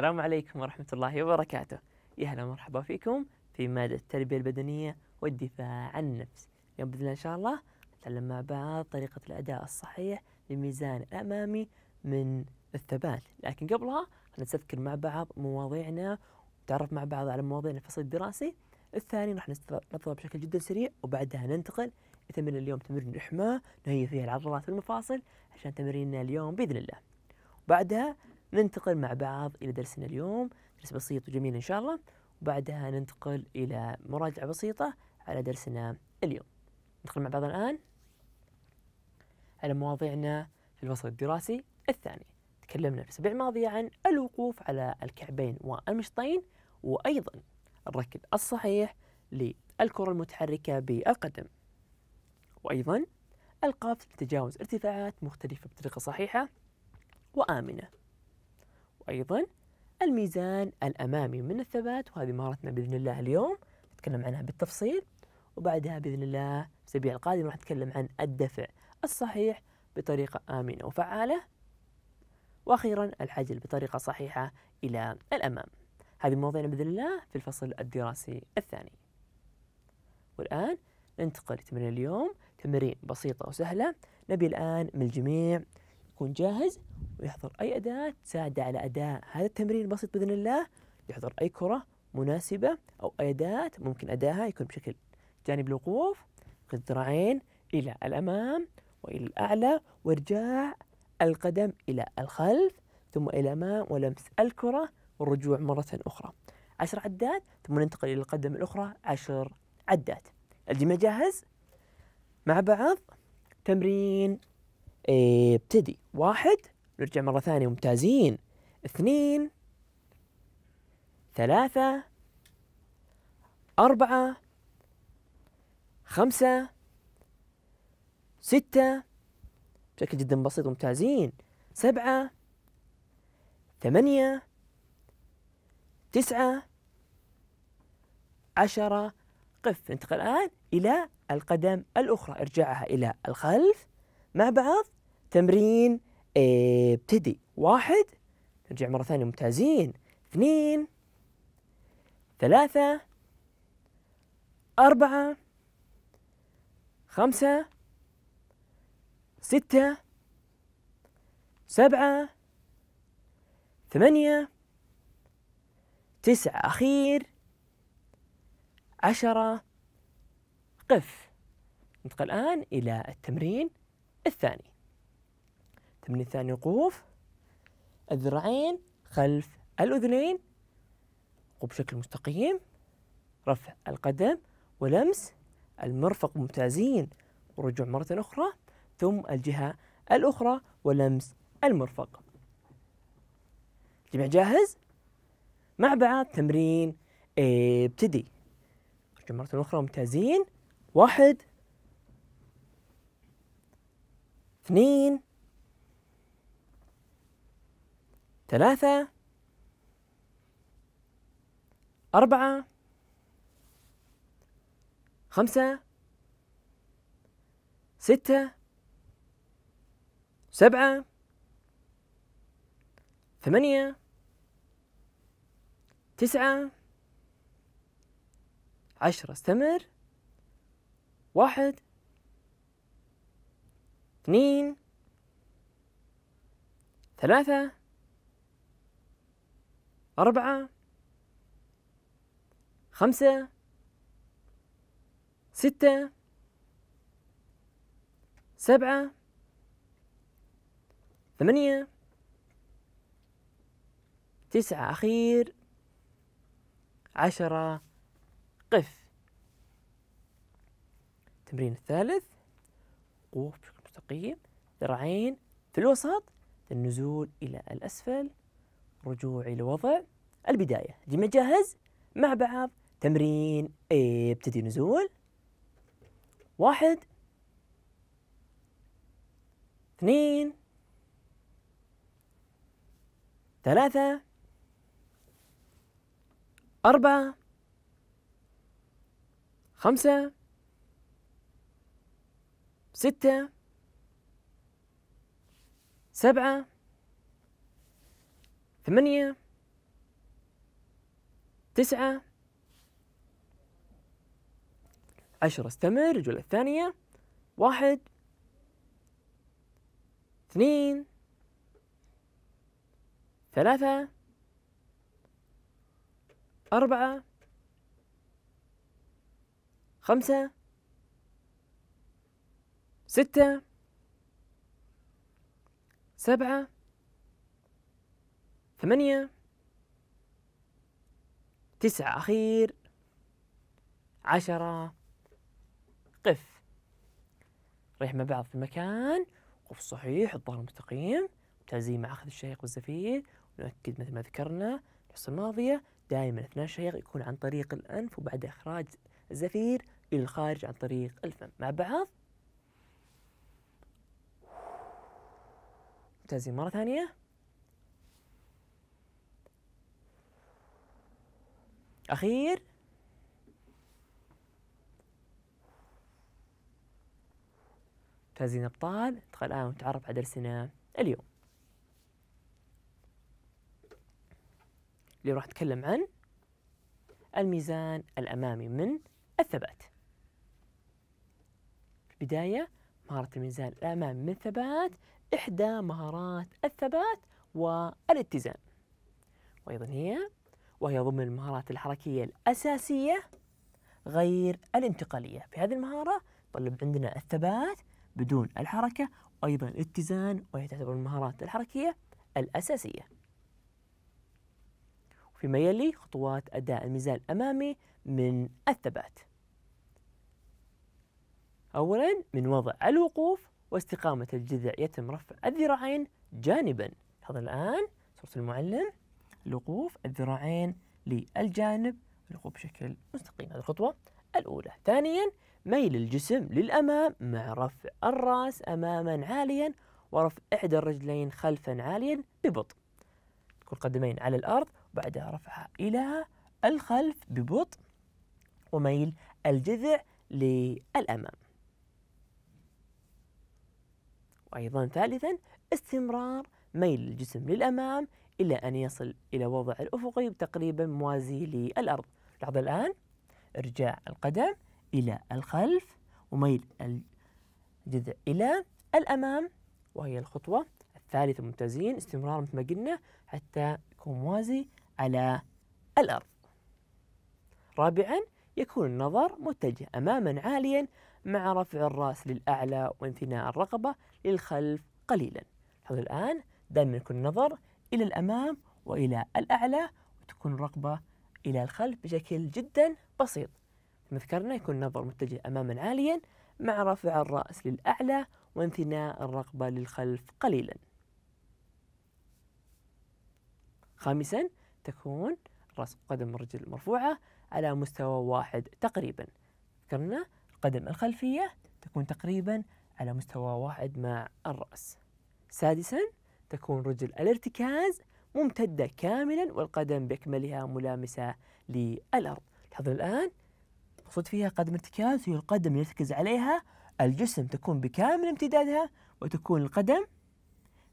السلام عليكم ورحمة الله وبركاته يا هلا ومرحبا فيكم في مادة التربية البدنية والدفاع عن النفس اليوم بإذن الله إن شاء الله نتعلم مع بعض طريقة الأداء الصحيح للميزان الأمامي من الثبات لكن قبلها نستذكر مع بعض مواضيعنا ونتعرف مع بعض على مواضيعنا في الفصل الدراسي الثاني راح نطلع بشكل جدا سريع وبعدها ننتقل لتمرين اليوم تمرين الحماة نهيئ فيها العضلات والمفاصل عشان تمريننا اليوم بإذن الله بعدها ننتقل مع بعض إلى درسنا اليوم درس بسيط وجميل إن شاء الله وبعدها ننتقل إلى مراجعة بسيطة على درسنا اليوم ندخل مع بعض الآن على مواضيعنا في الفصل الدراسي الثاني تكلمنا في الأسبوع الماضي عن الوقوف على الكعبين والمشطين وأيضا الركض الصحيح للكرة المتحركة بالقدم وأيضا القفز لتجاوز ارتفاعات مختلفة بطريقة صحيحة وآمنة أيضا الميزان الأمامي من الثبات وهذه مهارتنا بإذن الله اليوم نتكلم عنها بالتفصيل وبعدها بإذن الله الأسبوع الأسابيع القادمة راح نتكلم عن الدفع الصحيح بطريقة آمنة وفعالة وأخيرا الحجل بطريقة صحيحة إلى الأمام هذه مواضيعنا بإذن الله في الفصل الدراسي الثاني والآن ننتقل لتمرين اليوم تمرين بسيطة وسهلة نبي الآن من الجميع يكون جاهز ويحضر أي أداة تساعده على أداء هذا التمرين البسيط بإذن الله يحضر أي كرة مناسبة أو أي أداة ممكن أداها يكون بشكل جانب الوقوف الذراعين إلى الأمام وإلى الأعلى وارجاع القدم إلى الخلف ثم إلى الأمام ولمس الكرة والرجوع مرة أخرى عشر عدات ثم ننتقل إلى القدم الأخرى عشر عدات الجميع جاهز؟ مع بعض تمرين إيه، ابتدي واحد نرجع مرة ثانية ممتازين اثنين ثلاثة أربعة خمسة ستة بشكل جدا بسيط ممتازين سبعة ثمانية تسعة عشرة قف ننتقل الآن إلى القدم الأخرى ارجعها إلى الخلف مع بعض تمرين إيه، ابتدي واحد نرجع مرة ثانية ممتازين اثنين ثلاثة أربعة خمسة ستة سبعة ثمانية تسعة أخير عشرة قف ننتقل الآن إلى التمرين الثاني من الثاني وقوف الذراعين خلف الأذنين وبشكل بشكل مستقيم رفع القدم ولمس المرفق ممتازين ورجوع مرة أخرى ثم الجهة الأخرى ولمس المرفق جميع جاهز؟ مع بعض تمرين ابتدي رجوع مرة أخرى ممتازين واحد اثنين ثلاثة أربعة خمسة ستة سبعة ثمانية تسعة عشرة استمر واحد اثنين ثلاثة أربعة خمسة ستة سبعة ثمانية تسعة أخير عشرة قف التمرين الثالث وقوف بشكل مستقيم ذراعين في الوسط النزول إلى الأسفل رجوع إلى وضع البداية جيم جاهز مع بعض تمرين ابتدي نزول واحد اثنين ثلاثة أربعة خمسة ستة سبعة ثمانية تسعة عشرة استمر الجولة الثانية واحد اثنين ثلاثة أربعة خمسة ستة سبعة ثمانية تسعة أخير عشرة قف ريح مع بعض في المكان قف صحيح الظهر مستقيم ممتازين مع أخذ الشهيق والزفير ونؤكد مثل ما ذكرنا الحصة الماضية دائما أثناء الشهيق يكون عن طريق الأنف وبعد إخراج الزفير إلى الخارج عن طريق الفم مع بعض ممتازين مرة ثانية أخير فازين أبطال تخيل الآن ونتعرف على درسنا اليوم اللي راح نتكلم عن الميزان الأمامي من الثبات في البداية مهارة الميزان الأمامي من الثبات إحدى مهارات الثبات والاتزان وأيضا هي وهي ضمن المهارات الحركية الأساسية غير الانتقالية في هذه المهارة طلب عندنا الثبات بدون الحركة وأيضا الاتزان وهي تعتبر المهارات الحركية الأساسية فيما يلي خطوات أداء الميزان الأمامي من الثبات أولا من وضع الوقوف واستقامة الجذع يتم رفع الذراعين جانبا لاحظ الآن صورة المعلم لغوف الذراعين للجانب الخوف بشكل مستقيم هذه الخطوة الأولى ثانيا ميل الجسم للأمام مع رفع الرأس أماما عاليا ورفع إحدى الرجلين خلفا عاليا ببطء كل قدمين على الأرض وبعدها رفعها إلى الخلف ببطء وميل الجذع للأمام وأيضا ثالثا استمرار ميل الجسم للأمام إلى أن يصل إلى وضع الأفقي تقريبا موازي للأرض لاحظ الآن إرجاع القدم إلى الخلف وميل الجذع إلى الأمام وهي الخطوة الثالثة ممتازين استمرار مثل ما قلنا حتى يكون موازي على الأرض رابعا يكون النظر متجه أماما عاليا مع رفع الرأس للأعلى وانثناء الرقبة للخلف قليلا هذا الآن دائما يكون النظر إلى الأمام وإلى الأعلى وتكون الرقبة إلى الخلف بشكل جدا بسيط ما ذكرنا يكون النظر متجه أماما عاليا مع رفع الرأس للأعلى وانثناء الرقبة للخلف قليلا خامسا تكون رأس قدم الرجل مرفوعة على مستوى واحد تقريبا ذكرنا القدم الخلفية تكون تقريبا على مستوى واحد مع الرأس سادسا تكون رجل الارتكاز ممتدة كاملا والقدم بأكملها ملامسة للأرض لاحظوا الآن مقصود فيها قدم ارتكاز هي القدم يرتكز عليها الجسم تكون بكامل امتدادها وتكون القدم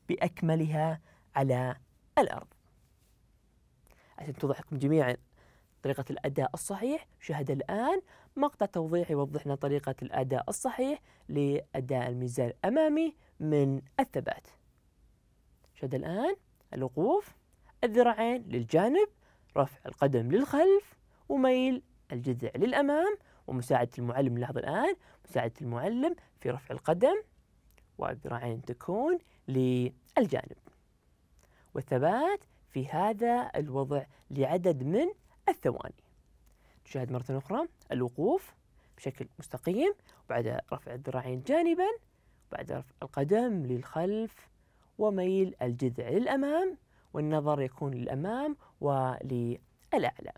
بأكملها على الأرض عشان توضح لكم جميعا طريقة الأداء الصحيح شاهد الآن مقطع توضيح يوضح لنا طريقة الأداء الصحيح لأداء الميزان الأمامي من الثبات شد الآن الوقوف الذراعين للجانب رفع القدم للخلف وميل الجذع للأمام ومساعدة المعلم لاحظ الآن مساعدة المعلم في رفع القدم والذراعين تكون للجانب والثبات في هذا الوضع لعدد من الثواني نشاهد مرة أخرى الوقوف بشكل مستقيم بعد رفع الذراعين جانبا بعد رفع القدم للخلف وميل الجذع للأمام والنظر يكون للأمام وللأعلى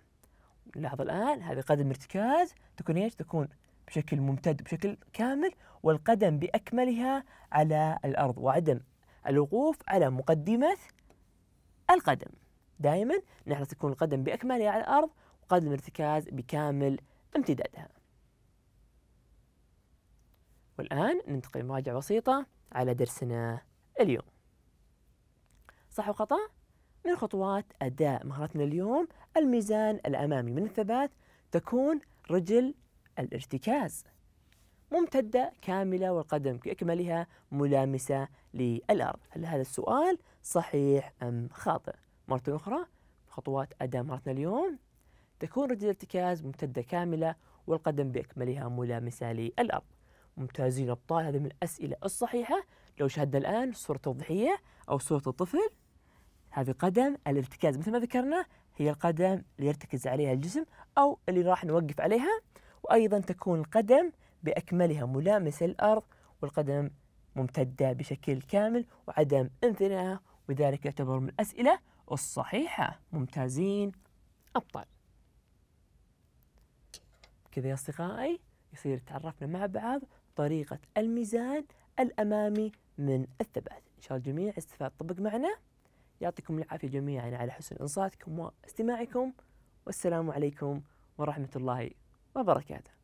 نلاحظ الآن هذه قدم ارتكاز تكون إيش؟ تكون بشكل ممتد بشكل كامل والقدم بأكملها على الأرض وعدم الوقوف على مقدمة القدم دائما نحن تكون القدم بأكملها على الأرض وقدم الارتكاز بكامل امتدادها والآن ننتقل مراجعة بسيطة على درسنا اليوم صح وخطأ؟ من خطوات أداء مهارتنا اليوم الميزان الأمامي من الثبات تكون رجل الارتكاز ممتدة كاملة والقدم بأكملها ملامسة للأرض هل هذا السؤال صحيح أم خاطئ؟ مرة أخرى خطوات أداء مهارتنا اليوم تكون رجل الارتكاز ممتدة كاملة والقدم بأكملها ملامسة للأرض ممتازين أبطال هذه من الأسئلة الصحيحة لو شاهدنا الآن صورة توضيحية أو صورة الطفل هذه قدم الارتكاز مثل ما ذكرنا هي القدم اللي يرتكز عليها الجسم أو اللي راح نوقف عليها وأيضا تكون القدم بأكملها ملامسة الأرض والقدم ممتدة بشكل كامل وعدم انثناء وذلك يعتبر من الأسئلة الصحيحة ممتازين أبطال كذا يا أصدقائي يصير تعرفنا مع بعض طريقة الميزان الأمامي من الثبات إن شاء الله الجميع استفاد طبق معنا يعطيكم العافية جميعا على حسن إنصاتكم واستماعكم والسلام عليكم ورحمة الله وبركاته